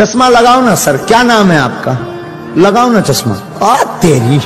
चश्मा लगाओ ना सर क्या नाम है आपका लगाओ ना चश्मा आ तेरी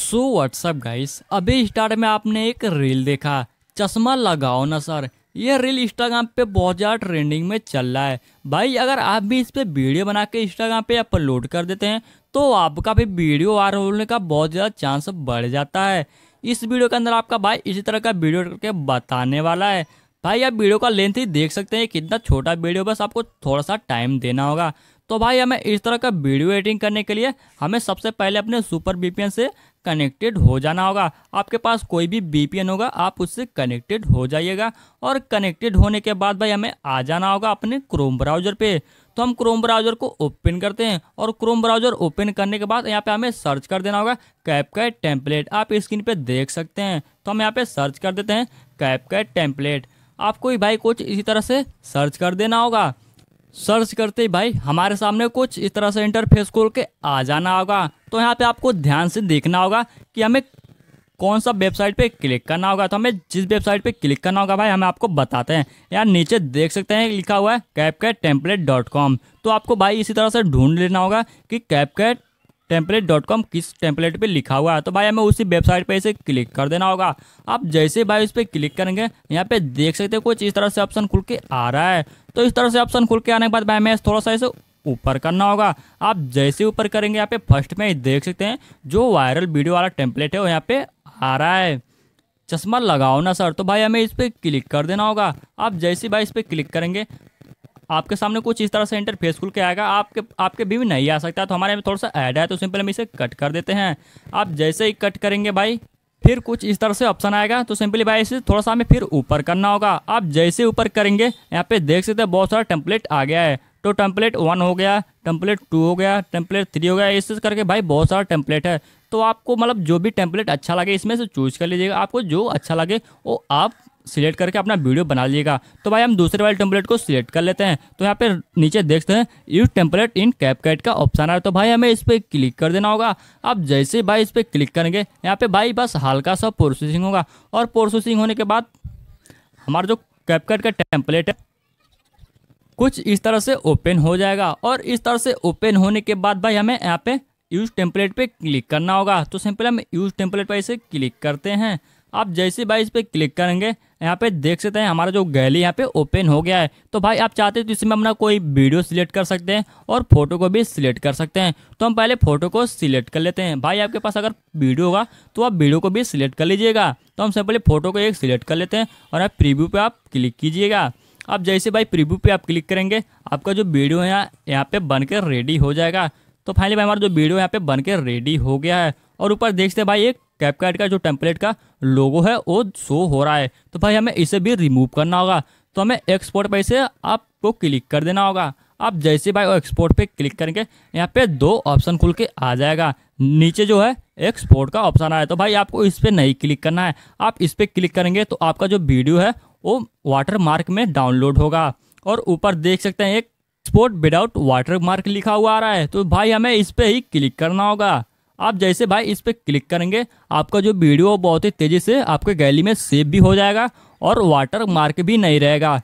सो व्हाट्सअप गाइस अभी स्टार्ट में आपने एक रील देखा चश्मा लगाओ ना सर ये रील इंस्टाग्राम पे बहुत ज़्यादा ट्रेंडिंग में चल रहा है भाई अगर आप भी इस पे वीडियो बना के इंस्टाग्राम पे अपलोड कर देते हैं तो आपका भी वीडियो वायरल होने का बहुत ज़्यादा चांस बढ़ जाता है इस वीडियो के अंदर आपका भाई इसी तरह का वीडियो करके बताने वाला है भाई आप वीडियो का लेंथ ही देख सकते हैं कितना छोटा वीडियो बस आपको थोड़ा सा टाइम देना होगा तो भाई हमें इस तरह का वीडियो एडिटिंग करने के लिए हमें सबसे पहले अपने सुपर वीपीएन से कनेक्टेड हो जाना होगा आपके पास कोई भी वीपीएन होगा आप उससे कनेक्टेड हो जाइएगा और कनेक्टेड होने के बाद भाई हमें आ जाना होगा अपने क्रोम ब्राउजर पे तो हम क्रोम ब्राउजर को ओपन करते हैं और क्रोम ब्राउजर ओपन करने के बाद यहाँ पे हमें सर्च कर देना होगा कैप का टेम्पलेट आप स्क्रीन पर देख सकते हैं तो हम यहाँ पर सर्च कर देते हैं कैप का टेम्पलेट आपको ही भाई कुछ इसी तरह से सर्च कर देना होगा सर्च करते ही भाई हमारे सामने कुछ इस तरह से इंटरफेस खोल के आ जाना होगा तो यहाँ पे आपको ध्यान से देखना होगा कि हमें कौन सा वेबसाइट पे क्लिक करना होगा तो हमें जिस वेबसाइट पे क्लिक करना होगा भाई हमें आपको बताते हैं यहाँ नीचे देख सकते हैं लिखा हुआ है कैप टेम्पलेट डॉट कॉम तो आपको भाई इसी तरह से ढूंढ लेना होगा कि CapCut template dot com किस टेम्पलेट पे लिखा हुआ है तो भाई हमें उसी वेबसाइट पे इसे क्लिक कर देना होगा आप जैसे भाई उस पर क्लिक करेंगे यहाँ पे देख सकते हैं कुछ इस तरह से ऑप्शन खुल के आ रहा है तो इस तरह से ऑप्शन खुल के आने के बाद भाई हमें थोड़ा सा इसे ऊपर करना होगा आप जैसे ऊपर करेंगे यहाँ पे फर्स्ट में देख सकते हैं जो वायरल वीडियो वाला टेम्पलेट है वो यहाँ पे आ रहा है चश्मा लगाओ ना सर तो भाई हमें इस पर क्लिक कर देना होगा आप जैसे भाई इस पर क्लिक करेंगे आपके सामने कुछ इस तरह से इंटरफेस खुल के आएगा आपके आपके भी नहीं आ सकता तो हमारे में थोड़ा सा ऐड है तो सिंपल हम इसे कट कर देते हैं आप जैसे ही कट करेंगे भाई फिर कुछ इस तरह से ऑप्शन आएगा तो सिंपली भाई इसे थोड़ा सा हमें फिर ऊपर करना होगा आप जैसे ऊपर करेंगे यहाँ पे देख सकते हैं बहुत सारा टेम्पलेट आ गया है तो टेम्पलेट वन हो गया टेम्पलेट टू हो गया टेम्पलेट थ्री हो गया इस करके भाई बहुत सारा टेम्पलेट है तो आपको मतलब जो भी टेम्पलेट अच्छा लगे इसमें से चूज कर लीजिएगा आपको जो अच्छा लगे वो आप सिलेक्ट करके अपना वीडियो बना लीजिएगा तो भाई हम दूसरे वाले टेम्पलेट को सिलेक्ट कर लेते हैं तो यहाँ पे नीचे देखते हैं यूज टेम्पलेट इन कैपकेट का ऑप्शन आ है तो भाई हमें इस पर क्लिक कर देना होगा आप जैसे भाई इस पर क्लिक करेंगे यहाँ पे भाई बस हल्का सा प्रोसेसिंग होगा और प्रोसेसिंग होने के बाद हमारा जो कैपकट का टेम्पलेट है कुछ इस तरह से ओपन हो जाएगा और इस तरह से ओपन होने के बाद भाई हमें यहाँ पे यूज़ टेम्पलेट पे क्लिक करना होगा तो सिंपल हम यूज़ टेम्पलेट पर इसे क्लिक करते हैं आप जैसे भाई इस पर क्लिक करेंगे यहाँ पे देख सकते हैं हमारा जो गैली यहाँ पे ओपन हो गया है तो भाई आप चाहते हैं तो इसमें अपना कोई वीडियो सिलेक्ट कर सकते हैं और फोटो को भी सिलेक्ट कर सकते हैं तो हम पहले फोटो को सिलेक्ट कर लेते हैं भाई आपके पास अगर वीडियो होगा तो आप वीडियो को भी सिलेक्ट कर लीजिएगा तो हम सिंपली फोटो को एक सिलेक्ट कर लेते हैं और आप प्रिव्यू पर आप क्लिक कीजिएगा आप जैसे भाई प्रिव्यू पर आप क्लिक करेंगे आपका जो वीडियो है यहाँ पर बन रेडी हो जाएगा तो फाइनली भाई हमारा जो वीडियो यहाँ पे बन के रेडी हो गया है और ऊपर देखते भाई एक कैपकार्ड का जो टेम्पलेट का लोगो है वो शो हो रहा है तो भाई हमें इसे भी रिमूव करना होगा तो हमें एक्सपोर्ट पर इसे आपको क्लिक कर देना होगा आप जैसे भाई एक्सपोर्ट पे क्लिक करेंगे यहाँ पे दो ऑप्शन खुल के आ जाएगा नीचे जो है एक्सपोर्ट का ऑप्शन आया तो भाई आपको इस पर नहीं क्लिक करना है आप इस पर क्लिक करेंगे तो आपका जो वीडियो है वो वाटर मार्क में डाउनलोड होगा और ऊपर देख सकते हैं एक एक्सपोर्ट विदाउट वाटर मार्क लिखा हुआ आ रहा है तो भाई हमें इस पर ही क्लिक करना होगा आप जैसे भाई इस पर क्लिक करेंगे आपका जो वीडियो बहुत ही तेज़ी से आपके गैली में सेव भी हो जाएगा और वाटर मार्क भी नहीं रहेगा